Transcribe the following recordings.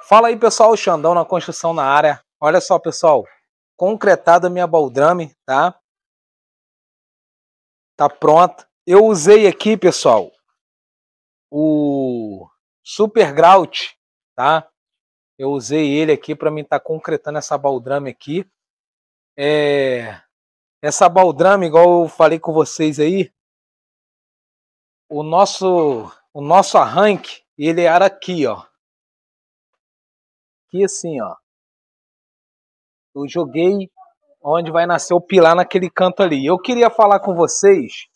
Fala aí, pessoal, Xandão na construção na área. Olha só, pessoal, concretada minha baldrame, tá? Tá pronta. Eu usei aqui, pessoal, o Super Grout, tá? Eu usei ele aqui para mim estar tá concretando essa baldrame aqui. É... Essa baldrame, igual eu falei com vocês aí, o nosso o nosso arranque, ele era aqui, ó aqui assim, ó. Eu joguei onde vai nascer o pilar naquele canto ali. Eu queria falar com vocês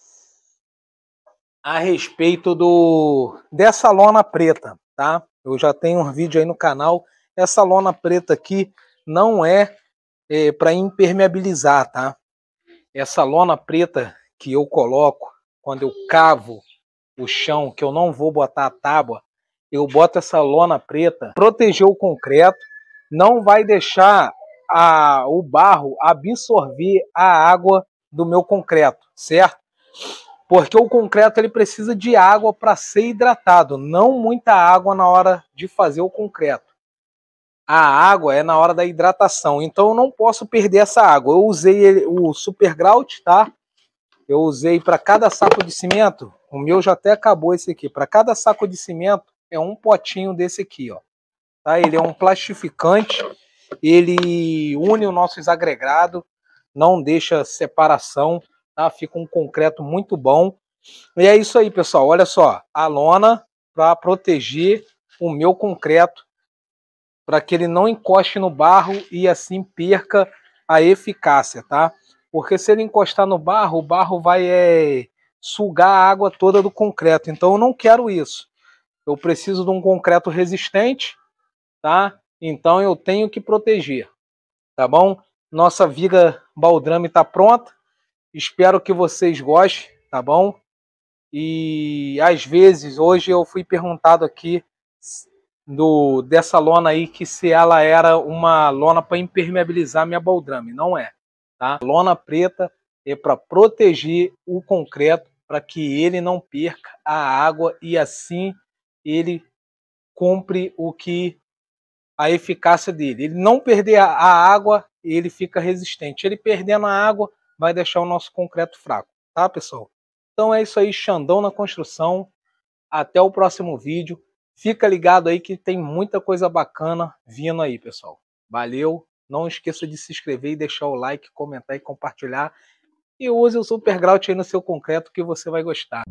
a respeito do dessa lona preta, tá? Eu já tenho um vídeo aí no canal. Essa lona preta aqui não é, é para impermeabilizar, tá? Essa lona preta que eu coloco quando eu cavo o chão, que eu não vou botar a tábua, eu boto essa lona preta, proteger o concreto, não vai deixar a, o barro absorver a água do meu concreto, certo? Porque o concreto ele precisa de água para ser hidratado, não muita água na hora de fazer o concreto. A água é na hora da hidratação, então eu não posso perder essa água. Eu usei o super grout, tá? Eu usei para cada saco de cimento, o meu já até acabou esse aqui. Para cada saco de cimento, é um potinho desse aqui, ó. Tá? Ele é um plastificante, ele une o nosso desagregado, não deixa separação, tá? Fica um concreto muito bom. E é isso aí, pessoal. Olha só, a lona para proteger o meu concreto, para que ele não encoste no barro e assim perca a eficácia, tá? Porque se ele encostar no barro, o barro vai é, sugar a água toda do concreto. Então eu não quero isso eu preciso de um concreto resistente, tá? Então eu tenho que proteger, tá bom? Nossa viga baldrame está pronta. Espero que vocês gostem, tá bom? E às vezes hoje eu fui perguntado aqui do dessa lona aí que se ela era uma lona para impermeabilizar minha baldrame, não é, tá? Lona preta é para proteger o concreto para que ele não perca a água e assim ele cumpre o que a eficácia dele. Ele não perder a água, ele fica resistente. Ele perdendo a água, vai deixar o nosso concreto fraco, tá, pessoal? Então é isso aí, Xandão na construção. Até o próximo vídeo. Fica ligado aí que tem muita coisa bacana vindo aí, pessoal. Valeu. Não esqueça de se inscrever e deixar o like, comentar e compartilhar. E use o Super Grout aí no seu concreto que você vai gostar.